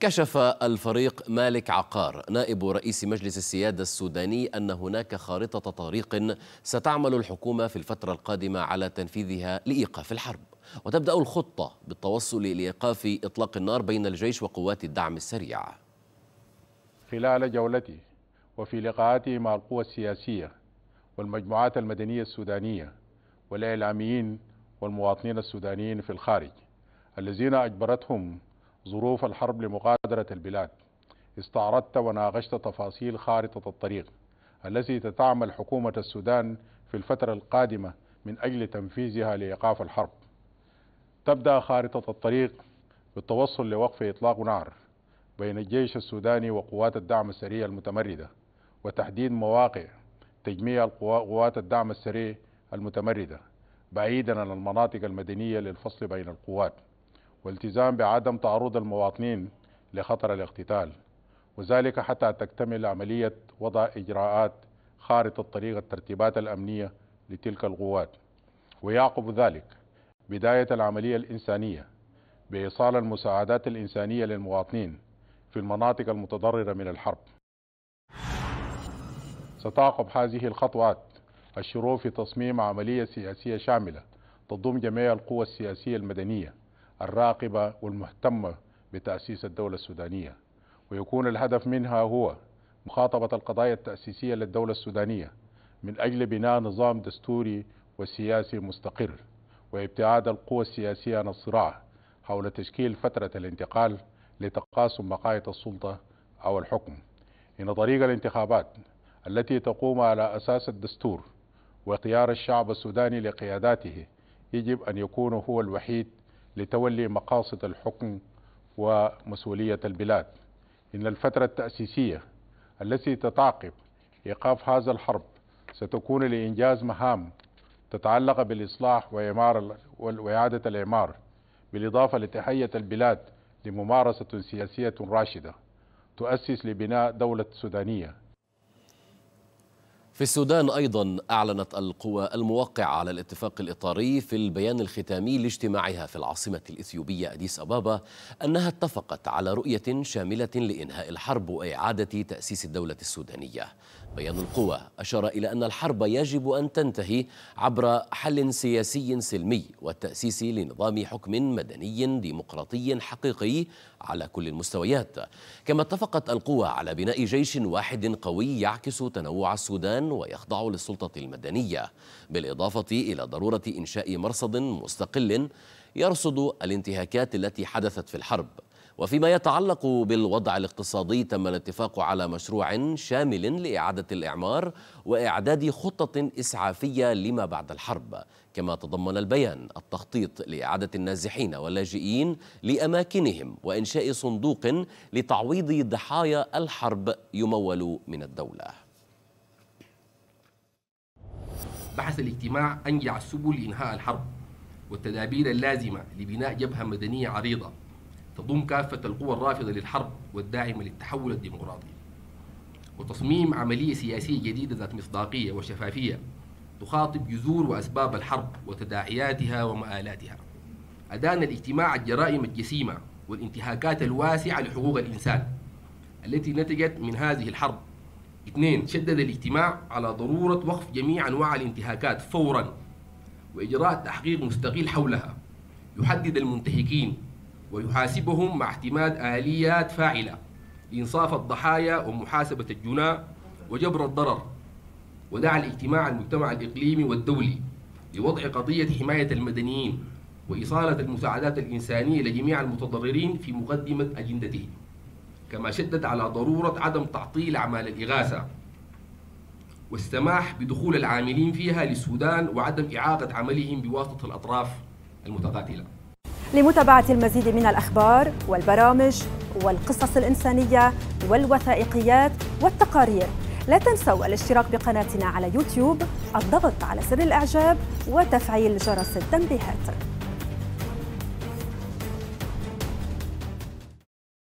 كشف الفريق مالك عقار نائب رئيس مجلس السيادة السوداني أن هناك خارطة طريق ستعمل الحكومة في الفترة القادمة على تنفيذها لإيقاف الحرب وتبدأ الخطة بالتوصل لإيقاف إطلاق النار بين الجيش وقوات الدعم السريع خلال جولته وفي لقاءاته مع القوى السياسية والمجموعات المدنية السودانية والإعلاميين والمواطنين السودانيين في الخارج الذين أجبرتهم ظروف الحرب لمغادرة البلاد استعرضت وناقشت تفاصيل خارطة الطريق التي تتعمل حكومة السودان في الفترة القادمة من أجل تنفيذها لإيقاف الحرب تبدأ خارطة الطريق بالتوصل لوقف إطلاق نار بين الجيش السوداني وقوات الدعم السريع المتمردة وتحديد مواقع تجميع قوات الدعم السريع المتمردة بعيدا عن المناطق المدنية للفصل بين القوات والتزام بعدم تعرض المواطنين لخطر الاقتتال وذلك حتى تكتمل عملية وضع إجراءات خارطة طريق الترتيبات الأمنية لتلك القوات ويعقب ذلك بداية العملية الإنسانية بإيصال المساعدات الإنسانية للمواطنين في المناطق المتضررة من الحرب ستعقب هذه الخطوات الشروع في تصميم عملية سياسية شاملة تضم جميع القوى السياسية المدنية الراقبة والمهتمة بتأسيس الدولة السودانية ويكون الهدف منها هو مخاطبة القضايا التأسيسية للدولة السودانية من أجل بناء نظام دستوري وسياسي مستقر وابتعاد القوى السياسية عن الصراع حول تشكيل فترة الانتقال لتقاسم بقايا السلطة أو الحكم إن طريق الانتخابات التي تقوم على أساس الدستور واختيار الشعب السوداني لقياداته يجب أن يكون هو الوحيد لتولي مقاصد الحكم ومسؤولية البلاد إن الفترة التأسيسية التي تتعقب إيقاف هذا الحرب ستكون لإنجاز مهام تتعلق بالإصلاح وإعمار وإعادة الإعمار بالإضافة لتحية البلاد لممارسة سياسية راشدة تؤسس لبناء دولة سودانية في السودان أيضا أعلنت القوى الموقعة على الاتفاق الإطاري في البيان الختامي لاجتماعها في العاصمة الإثيوبية أديس أبابا أنها اتفقت على رؤية شاملة لإنهاء الحرب وإعادة تأسيس الدولة السودانية بيان القوى أشار إلى أن الحرب يجب أن تنتهي عبر حل سياسي سلمي والتأسيس لنظام حكم مدني ديمقراطي حقيقي على كل المستويات كما اتفقت القوى على بناء جيش واحد قوي يعكس تنوع السودان ويخضع للسلطة المدنية بالإضافة إلى ضرورة إنشاء مرصد مستقل يرصد الانتهاكات التي حدثت في الحرب وفيما يتعلق بالوضع الاقتصادي تم الاتفاق على مشروع شامل لإعادة الإعمار وإعداد خطة إسعافية لما بعد الحرب كما تضمن البيان التخطيط لإعادة النازحين واللاجئين لأماكنهم وإنشاء صندوق لتعويض ضحايا الحرب يمول من الدولة بحث الاجتماع أنجع سبل إنهاء الحرب والتدابير اللازمة لبناء جبهة مدنية عريضة تضم كافة القوى الرافضة للحرب والداعمة للتحول الديمقراطي وتصميم عملية سياسية جديدة ذات مصداقية وشفافية تخاطب جذور وأسباب الحرب وتداعياتها ومآلاتها أدان الاجتماع الجرائم الجسيمة والانتهاكات الواسعة لحقوق الإنسان التي نتجت من هذه الحرب اثنين شدد الاجتماع على ضرورة وقف جميع أنواع الانتهاكات فورا وإجراء تحقيق مستقل حولها يحدد المنتهكين ويحاسبهم مع اعتماد آليات فاعلة لإنصاف الضحايا ومحاسبة الجناء وجبر الضرر ودعا الاجتماع المجتمع الإقليمي والدولي لوضع قضية حماية المدنيين وإصالة المساعدات الإنسانية لجميع المتضررين في مقدمة أجندته كما شدد على ضرورة عدم تعطيل أعمال الإغاثة والسماح بدخول العاملين فيها للسودان وعدم إعاقة عملهم بواسطة الأطراف المتقاتلة لمتابعة المزيد من الأخبار والبرامج والقصص الإنسانية والوثائقيات والتقارير لا تنسوا الاشتراك بقناتنا على يوتيوب الضغط على زر الإعجاب وتفعيل جرس التنبيهات